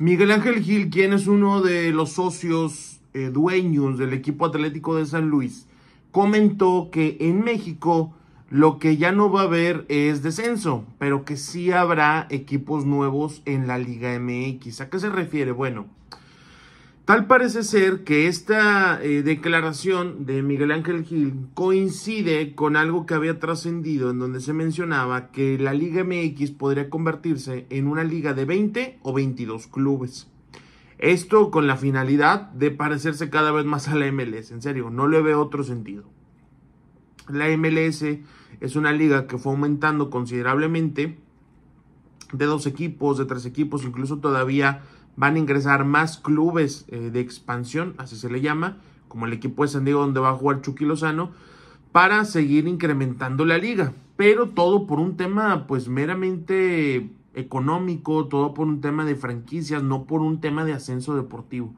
Miguel Ángel Gil, quien es uno de los socios eh, dueños del equipo atlético de San Luis, comentó que en México lo que ya no va a haber es descenso, pero que sí habrá equipos nuevos en la Liga MX. ¿A qué se refiere? Bueno, Tal parece ser que esta eh, declaración de Miguel Ángel Gil coincide con algo que había trascendido en donde se mencionaba que la Liga MX podría convertirse en una liga de 20 o 22 clubes. Esto con la finalidad de parecerse cada vez más a la MLS, en serio, no le veo otro sentido. La MLS es una liga que fue aumentando considerablemente de dos equipos, de tres equipos, incluso todavía van a ingresar más clubes eh, de expansión, así se le llama, como el equipo de San Diego donde va a jugar Chucky Lozano, para seguir incrementando la liga. Pero todo por un tema pues meramente económico, todo por un tema de franquicias, no por un tema de ascenso deportivo.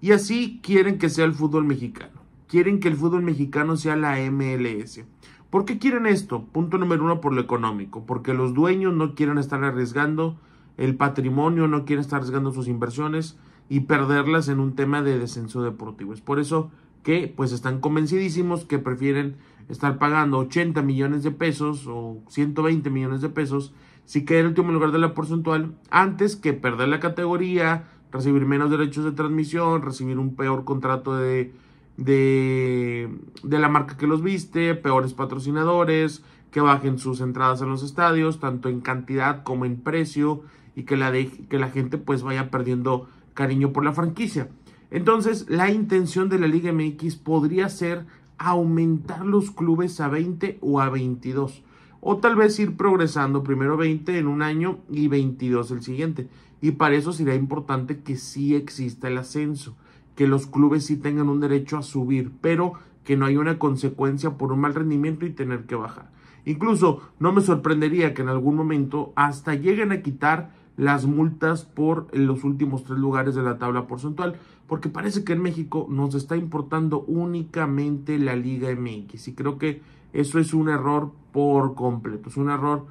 Y así quieren que sea el fútbol mexicano. Quieren que el fútbol mexicano sea la MLS. ¿Por qué quieren esto? Punto número uno por lo económico, porque los dueños no quieren estar arriesgando el patrimonio, no quiere estar arriesgando sus inversiones y perderlas en un tema de descenso deportivo. Es por eso que pues están convencidísimos que prefieren estar pagando 80 millones de pesos o 120 millones de pesos si queda en último lugar de la porcentual antes que perder la categoría, recibir menos derechos de transmisión, recibir un peor contrato de, de, de la marca que los viste, peores patrocinadores, que bajen sus entradas a los estadios, tanto en cantidad como en precio, y que la, que la gente pues vaya perdiendo cariño por la franquicia. Entonces, la intención de la Liga MX podría ser aumentar los clubes a 20 o a 22. O tal vez ir progresando primero 20 en un año y 22 el siguiente. Y para eso sería importante que sí exista el ascenso, que los clubes sí tengan un derecho a subir, pero que no haya una consecuencia por un mal rendimiento y tener que bajar. Incluso no me sorprendería que en algún momento hasta lleguen a quitar las multas por los últimos tres lugares de la tabla porcentual, porque parece que en México nos está importando únicamente la Liga MX y creo que eso es un error por completo, es un error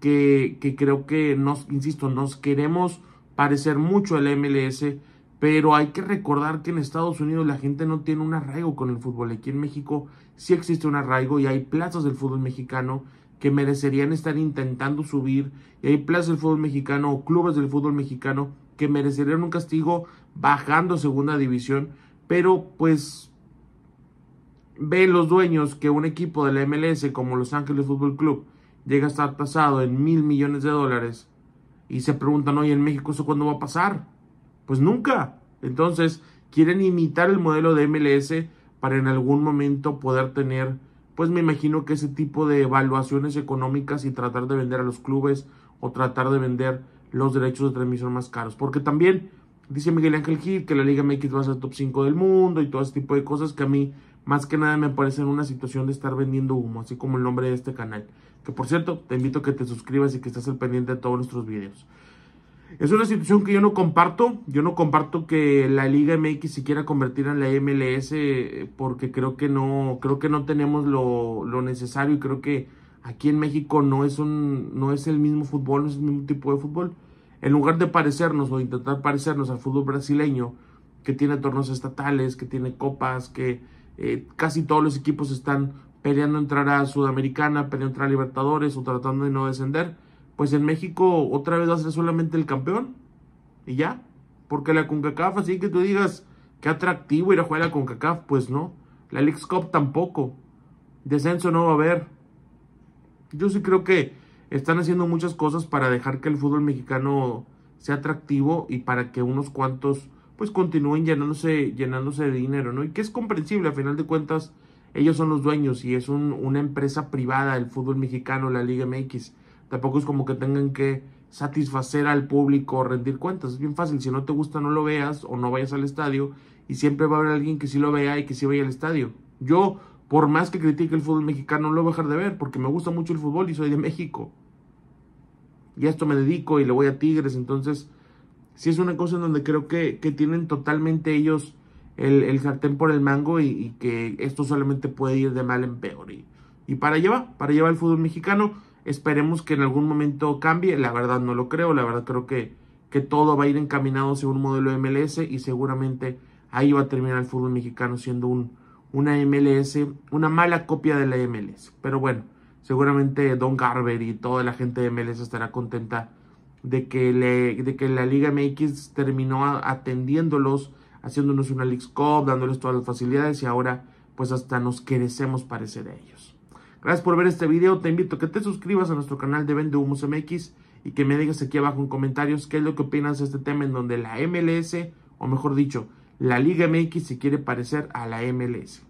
que, creo que nos, insisto, nos queremos parecer mucho al MLS, pero hay que recordar que en Estados Unidos la gente no tiene un arraigo con el fútbol, aquí en México sí existe un arraigo y hay plazas del fútbol mexicano que merecerían estar intentando subir. Y hay plazas del fútbol mexicano o clubes del fútbol mexicano que merecerían un castigo bajando a segunda división. Pero pues ven los dueños que un equipo de la MLS como Los Ángeles Fútbol Club llega a estar pasado en mil millones de dólares. Y se preguntan, hoy ¿en México eso cuándo va a pasar? Pues nunca. Entonces, quieren imitar el modelo de MLS para en algún momento poder tener pues me imagino que ese tipo de evaluaciones económicas y tratar de vender a los clubes o tratar de vender los derechos de transmisión más caros. Porque también dice Miguel Ángel Gil que la Liga MX va a ser top 5 del mundo y todo ese tipo de cosas que a mí más que nada me parecen una situación de estar vendiendo humo, así como el nombre de este canal. Que por cierto, te invito a que te suscribas y que estés al pendiente de todos nuestros videos. Es una situación que yo no comparto. Yo no comparto que la Liga MX siquiera quiera convertir en la MLS eh, porque creo que no, creo que no tenemos lo, necesario y creo que aquí en México no es, un, no es el mismo fútbol, no es el mismo tipo de fútbol. En lugar de parecernos o intentar parecernos al fútbol brasileño, que tiene torneos estatales, que tiene copas, que eh, casi todos los equipos están peleando entrar a Sudamericana, peleando entrar a Libertadores o tratando de no descender pues en México otra vez va a ser solamente el campeón. Y ya. Porque la CONCACAF, así que tú digas, qué atractivo ir a jugar a la CONCACAF, pues no. La liga Cup tampoco. Descenso no va a haber. Yo sí creo que están haciendo muchas cosas para dejar que el fútbol mexicano sea atractivo y para que unos cuantos pues continúen llenándose, llenándose de dinero, ¿no? Y que es comprensible, a final de cuentas, ellos son los dueños y es una empresa privada el fútbol mexicano, la Liga MX. Tampoco es como que tengan que satisfacer al público o rendir cuentas. Es bien fácil. Si no te gusta, no lo veas o no vayas al estadio. Y siempre va a haber alguien que sí lo vea y que sí vaya al estadio. Yo, por más que critique el fútbol mexicano, no lo voy a dejar de ver porque me gusta mucho el fútbol y soy de México. Y a esto me dedico y le voy a Tigres. Entonces, sí es una cosa en donde creo que, tienen totalmente ellos el, jartén por el mango y, que esto solamente puede ir de mal en peor. Y, y para llevar, para llevar el fútbol mexicano. Esperemos que en algún momento cambie. La verdad no lo creo. La verdad creo que, que todo va a ir encaminado según un modelo MLS y seguramente ahí va a terminar el fútbol mexicano siendo un, una MLS, una mala copia de la MLS. Pero bueno, seguramente Don Garber y toda la gente de MLS estará contenta de que, le, de que la Liga MX terminó atendiéndolos, haciéndonos una League Cup, dándoles todas las facilidades y ahora pues hasta nos querecemos parecer a ellos. Gracias por ver este video. Te invito a que te suscribas a nuestro canal de Vende Humus MX y que me digas aquí abajo en comentarios qué es lo que opinas de este tema en donde la MLS, o mejor dicho, la Liga MX se quiere parecer a la MLS.